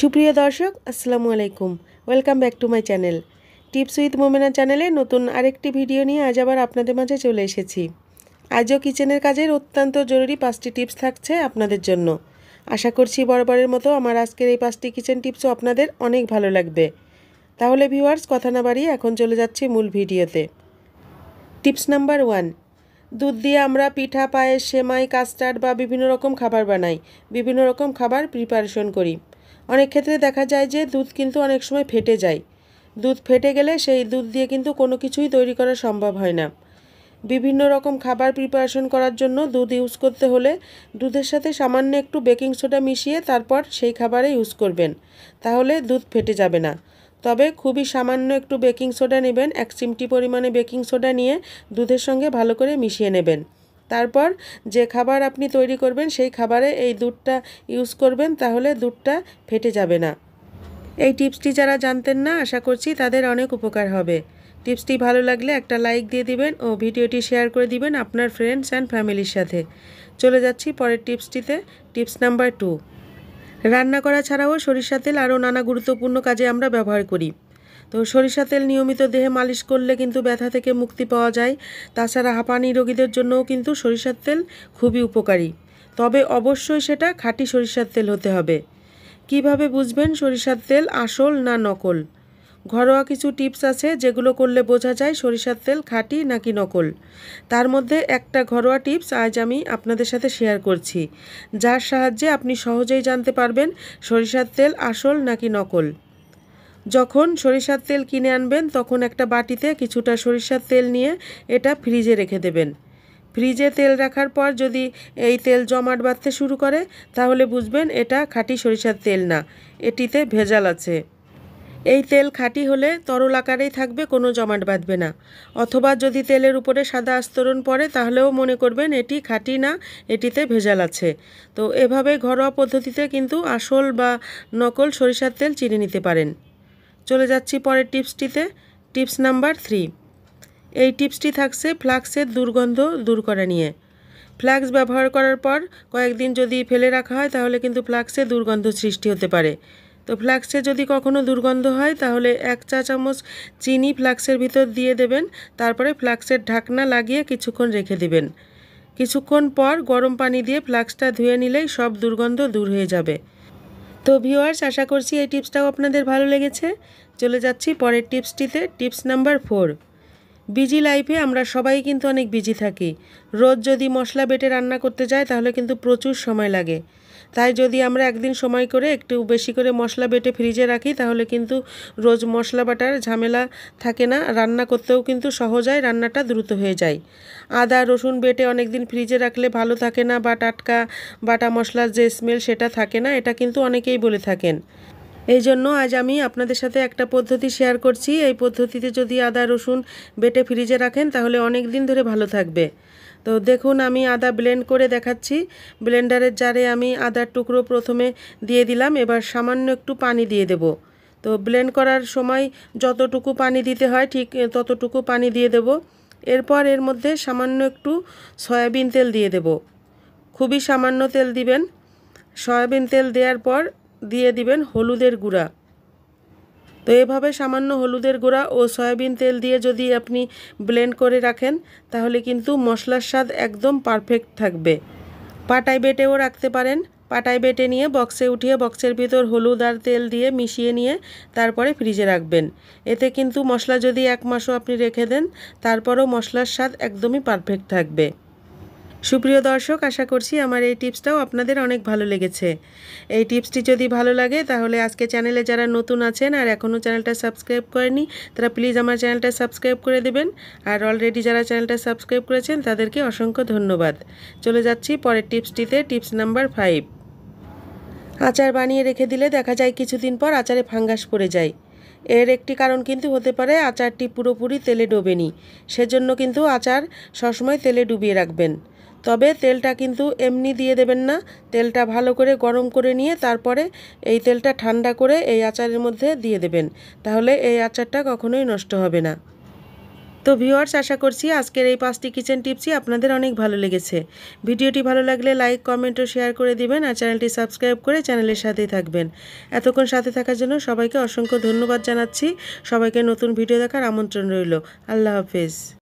সুপ্রিয় দর্শক আসসালামু আলাইকুম welcome back to my channel tips with Momena চ্যানেলে নতুন আরেকটি ভিডিও নিয়ে আজ আবার আপনাদের মাঝে চলে এসেছি আজও কিচেনের কাজের অত্যন্ত জরুরি পাঁচটি টিপস থাকছে আপনাদের জন্য আশা করছি বরাবরের মতো আমার আজকের এই পাঁচটি কিচেন টিপসও আপনাদের অনেক ভালো লাগবে তাহলে ভিউয়ার্স কথা না বাড়িয়ে এখন চলে যাচ্ছি মূল ভিডিওতে টিপস নাম্বার ওয়ান দুধ দিয়ে আমরা পিঠা পায়েস সেমাই কাস্টার্ড বা বিভিন্ন রকম খাবার বানাই বিভিন্ন রকম খাবার প্রিপারেশন করি অনেক ক্ষেত্রে দেখা যায় যে দুধ কিন্তু অনেক সময় ফেটে যায় দুধ ফেটে গেলে সেই দুধ দিয়ে কিন্তু কোনো কিছুই তৈরি করা সম্ভব হয় না বিভিন্ন রকম খাবার প্রিপারেশন করার জন্য দুধ ইউজ করতে হলে দুধের সাথে সামান্য একটু বেকিং সোডা মিশিয়ে তারপর সেই খাবারে ইউজ করবেন তাহলে দুধ ফেটে যাবে না তবে খুবই সামান্য একটু বেকিং সোডা নেবেন এক চিমটি পরিমাণে বেকিং সোডা নিয়ে দুধের সঙ্গে ভালো করে মিশিয়ে নেবেন তারপর যে খাবার আপনি তৈরি করবেন সেই খাবারে এই দুধটা ইউজ করবেন তাহলে দুধটা ফেটে যাবে না এই টিপসটি যারা জানতেন না আশা করছি তাদের অনেক উপকার হবে টিপসটি ভালো লাগলে একটা লাইক দিয়ে দিবেন ও ভিডিওটি শেয়ার করে দিবেন আপনার ফ্রেন্ডস অ্যান্ড ফ্যামিলির সাথে চলে যাচ্ছি পরের টিপসটিতে টিপস নাম্বার টু রান্না করা ছাড়াও সরিষা তেল আরও নানা গুরুত্বপূর্ণ কাজে আমরা ব্যবহার করি তো সরিষা তেল নিয়মিত দেহে মালিশ করলে কিন্তু ব্যথা থেকে মুক্তি পাওয়া যায় তাছাড়া হাঁপানি রোগীদের জন্যও কিন্তু সরিষার তেল খুবই উপকারী তবে অবশ্যই সেটা খাঁটি সরিষার তেল হতে হবে কিভাবে বুঝবেন সরিষার তেল আসল না নকল ঘরোয়া কিছু টিপস আছে যেগুলো করলে বোঝা যায় সরিষার তেল খাঁটি নাকি নকল তার মধ্যে একটা ঘরোয়া টিপস আজ আমি আপনাদের সাথে শেয়ার করছি যার সাহায্যে আপনি সহজেই জানতে পারবেন সরিষার তেল আসল নাকি নকল যখন সরিষার তেল কিনে আনবেন তখন একটা বাটিতে কিছুটা সরিষার তেল নিয়ে এটা ফ্রিজে রেখে দেবেন ফ্রিজে তেল রাখার পর যদি এই তেল জমাট বাঁধতে শুরু করে তাহলে বুঝবেন এটা খাঁটি সরিষার তেল না এটিতে ভেজাল আছে এই তেল খাঁটি হলে তরল আকারেই থাকবে কোনো জমাট বাঁধবে না অথবা যদি তেলের উপরে সাদা আস্তরণ পড়ে তাহলেও মনে করবেন এটি খাঁটি না এটিতে ভেজাল আছে তো এভাবে ঘরোয়া পদ্ধতিতে কিন্তু আসল বা নকল সরিষার তেল চিনে নিতে পারেন চলে যাচ্ছি পরের টিপসটিতে টিপস নাম্বার থ্রি এই টিপসটি থাকছে ফ্লাক্সের দুর্গন্ধ দূর করা নিয়ে ফ্লাক্স ব্যবহার করার পর কয়েকদিন যদি ফেলে রাখা হয় তাহলে কিন্তু ফ্লাক্সে দুর্গন্ধ সৃষ্টি হতে পারে তো ফ্লাক্সে যদি কখনও দুর্গন্ধ হয় তাহলে এক চা চামচ চিনি ফ্লাক্সের ভিতর দিয়ে দেবেন তারপরে ফ্লাক্সের ঢাকনা লাগিয়ে কিছুক্ষণ রেখে দিবেন কিছুক্ষণ পর গরম পানি দিয়ে ফ্লাক্সটা ধুয়ে নিলেই সব দুর্গন্ধ দূর হয়ে যাবে তো ভিউয়ার্স আশা করছি এই টিপসটাও আপনাদের ভালো লেগেছে চলে যাচ্ছি পরের টিপসটিতে টিপস নাম্বার ফোর বিজি লাইফে আমরা সবাই কিন্তু অনেক বিজি থাকি রোজ যদি মশলা বেটে রান্না করতে যাই তাহলে কিন্তু প্রচুর সময় লাগে তাই যদি আমরা একদিন সময় করে একটু বেশি করে মশলা বেটে ফ্রিজে রাখি তাহলে কিন্তু রোজ মশলা বাটার ঝামেলা থাকে না রান্না করতেও কিন্তু সহজ হয় রান্নাটা দ্রুত হয়ে যায় আদা রসুন বেটে অনেক দিন ফ্রিজে রাখলে ভালো থাকে না বা টাটকা বাটা মশলার যে স্মেল সেটা থাকে না এটা কিন্তু অনেকেই বলে থাকেন এই জন্য আজ আমি আপনাদের সাথে একটা পদ্ধতি শেয়ার করছি এই পদ্ধতিতে যদি আদা রসুন বেটে ফ্রিজে রাখেন তাহলে অনেক দিন ধরে ভালো থাকবে তো দেখুন আমি আদা ব্লেন্ড করে দেখাচ্ছি ব্লেন্ডারের জারে আমি আদার টুকরো প্রথমে দিয়ে দিলাম এবার সামান্য একটু পানি দিয়ে দেব তো ব্লেন্ড করার সময় যতটুকু পানি দিতে হয় ঠিক ততটুকু পানি দিয়ে দেব এরপর এর মধ্যে সামান্য একটু সয়াবিন তেল দিয়ে দেব খুবই সামান্য তেল দিবেন সয়াবিন তেল দেওয়ার পর দিয়ে দিবেন হলুদের গুঁড়া তো এভাবে সামান্য হলুদের গুঁড়া ও সয়াবিন তেল দিয়ে যদি আপনি ব্লেন্ড করে রাখেন তাহলে কিন্তু মশলার স্বাদ একদম পারফেক্ট থাকবে পাটায় বেটেও রাখতে পারেন পাটায় বেটে নিয়ে বক্সে উঠিয়ে বক্সের ভিতর হলুদ আর তেল দিয়ে মিশিয়ে নিয়ে তারপরে ফ্রিজে রাখবেন এতে কিন্তু মশলা যদি এক মাসও আপনি রেখে দেন তারপরও মশলার স্বাদ একদমই পারফেক্ট থাকবে সুপ্রিয় দর্শক আশা করছি আমার এই টিপসটাও আপনাদের অনেক ভালো লেগেছে এই টিপসটি যদি ভালো লাগে তাহলে আজকে চ্যানেলে যারা নতুন আছেন আর এখনও চ্যানেলটা সাবস্ক্রাইব করেনি তারা প্লিজ আমার চ্যানেলটা সাবস্ক্রাইব করে দেবেন আর অলরেডি যারা চ্যানেলটা সাবস্ক্রাইব করেছেন তাদেরকে অসংখ্য ধন্যবাদ চলে যাচ্ছি পরের টিপসটিতে টিপস নাম্বার ফাইভ আচার বানিয়ে রেখে দিলে দেখা যায় কিছুদিন পর আচারে ফাঙ্গাস পড়ে যায় এর একটি কারণ কিন্তু হতে পারে আচারটি পুরোপুরি তেলে ডোবেনি সেজন্য কিন্তু আচার সবসময় তেলে ডুবিয়ে রাখবেন তবে তেলটা কিন্তু এমনি দিয়ে দেবেন না তেলটা ভালো করে গরম করে নিয়ে তারপরে এই তেলটা ঠান্ডা করে এই আচারের মধ্যে দিয়ে দেবেন তাহলে এই আচারটা কখনোই নষ্ট হবে না তো ভিউয়ার্স আশা করছি আজকের এই পাঁচটি কিচেন টিপসই আপনাদের অনেক ভালো লেগেছে ভিডিওটি ভালো লাগলে লাইক কমেন্ট ও শেয়ার করে দিবেন আর চ্যানেলটি সাবস্ক্রাইব করে চ্যানেলের সাথেই থাকবেন এতক্ষণ সাথে থাকার জন্য সবাইকে অসংখ্য ধন্যবাদ জানাচ্ছি সবাইকে নতুন ভিডিও দেখার আমন্ত্রণ রইল আল্লাহ হাফেজ